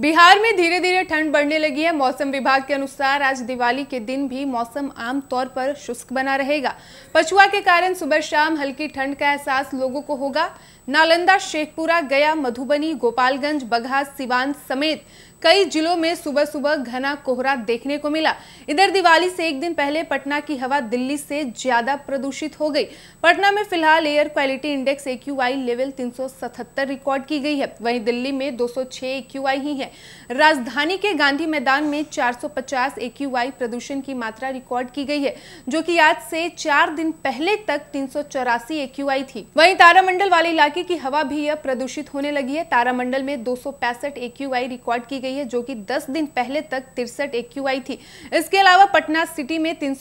बिहार में धीरे धीरे ठंड बढ़ने लगी है मौसम विभाग के अनुसार आज दिवाली के दिन भी मौसम आमतौर पर शुष्क बना रहेगा पछुआ के कारण सुबह शाम हल्की ठंड का एहसास लोगों को होगा नालंदा शेखपुरा गया मधुबनी गोपालगंज बगहा सिवान समेत कई जिलों में सुबह सुबह घना कोहरा देखने को मिला इधर दिवाली से एक दिन पहले पटना की हवा दिल्ली से ज्यादा प्रदूषित हो गई पटना में फिलहाल एयर क्वालिटी इंडेक्स ए लेवल 377 रिकॉर्ड की गई है वहीं दिल्ली में 206 सौ ही है राजधानी के गांधी मैदान में 450 सौ प्रदूषण की मात्रा रिकॉर्ड की गई है जो की आज से चार दिन पहले तक तीन सौ थी वही तारामंडल वाले इलाके की हवा भी अब प्रदूषित होने लगी है तारामंडल में दो सौ रिकॉर्ड की गई गई है जो कि 10 दिन पहले तक तिरसठ एक थी इसके अलावा पटना सिटी में तीन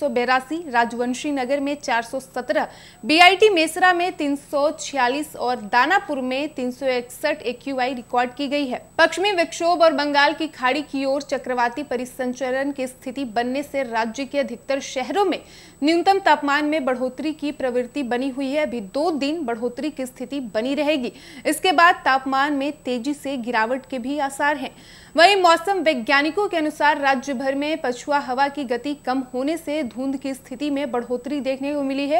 राजवंशी नगर में 417, बीआईटी मेसरा में 346 और दानापुर में तीन सौ रिकॉर्ड की गई है पश्चिमी विक्षोभ और बंगाल की खाड़ी की ओर चक्रवाती परिसंचरण की स्थिति बनने से राज्य के अधिकतर शहरों में न्यूनतम तापमान में बढ़ोतरी की प्रवृत्ति बनी हुई है अभी दो दिन बढ़ोतरी की स्थिति बनी रहेगी इसके बाद तापमान में तेजी से गिरावट के भी आसार हैं वहीं मौसम वैज्ञानिकों के अनुसार राज्य भर में पछुआ हवा की गति कम होने से धुंध की स्थिति में बढ़ोतरी देखने को मिली है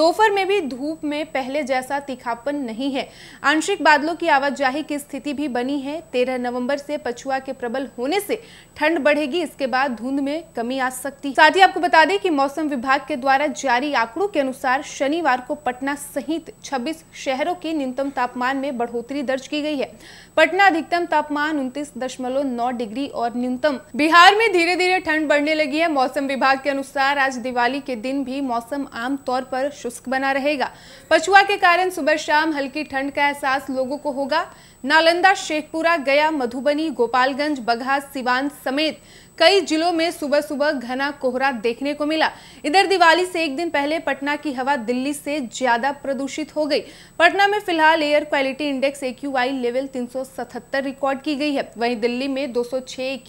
दोपहर में भी धूप में पहले जैसा तिखापन नहीं है आंशिक बादलों की आवाजाही की स्थिति भी बनी है तेरह नवम्बर से पछुआ के प्रबल होने से ठंड बढ़ेगी इसके बाद धुंध में कमी आ सकती साथ ही आपको बता दें कि मौसम विभाग के द्वारा जारी आंकड़ों के अनुसार शनिवार को पटना सहित छब्बीस शहरों के न्यूनतम तापमान में बढ़ोतरी दर्ज की गई है पटना अधिकतम तापमान उन्तीस दशमलव दशमलव नौ डिग्री और न्यूनतम बिहार में धीरे धीरे ठंड बढ़ने लगी है मौसम विभाग के अनुसार आज दिवाली के दिन भी मौसम आमतौर पर शुष्क बना रहेगा पछुआ के कारण सुबह शाम हल्की ठंड का एहसास लोगों को होगा नालंदा शेखपुरा गया मधुबनी गोपालगंज बगहा सिवान समेत कई जिलों में सुबह सुबह घना कोहरा देखने को मिला इधर दिवाली से एक दिन पहले पटना की हवा दिल्ली से ज्यादा प्रदूषित हो गई पटना में फिलहाल एयर क्वालिटी इंडेक्स ए लेवल 377 रिकॉर्ड की गई है वहीं दिल्ली में 206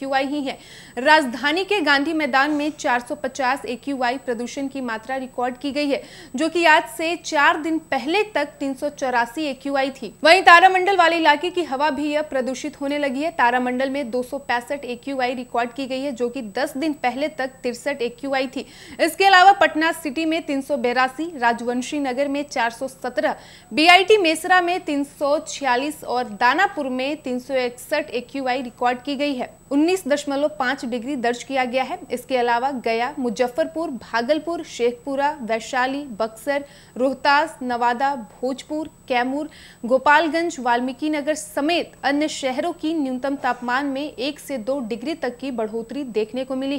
सौ ही है राजधानी के गांधी मैदान में चार सौ प्रदूषण की मात्रा रिकॉर्ड की गई है जो की आज से चार दिन पहले तक तीन सौ थी वही तारामंडल वाले इलाके की हवा भी अब प्रदूषित होने लगी है तारामंडल में दो सौ रिकॉर्ड की गई गई है जो कि 10 दिन पहले तक तिरसठ एक थी इसके अलावा पटना सिटी में तीन राजवंशी नगर में 417, बीआईटी मेसरा में 346 और दानापुर में तीन सौ रिकॉर्ड की गई है 19.5 डिग्री दर्ज किया गया है इसके अलावा गया मुजफ्फरपुर भागलपुर शेखपुरा वैशाली बक्सर रोहतास नवादा भोजपुर कैमूर गोपालगंज वाल्मीकि नगर समेत अन्य शहरों की न्यूनतम तापमान में एक से दो डिग्री तक की बढ़ोतरी देखने को मिली है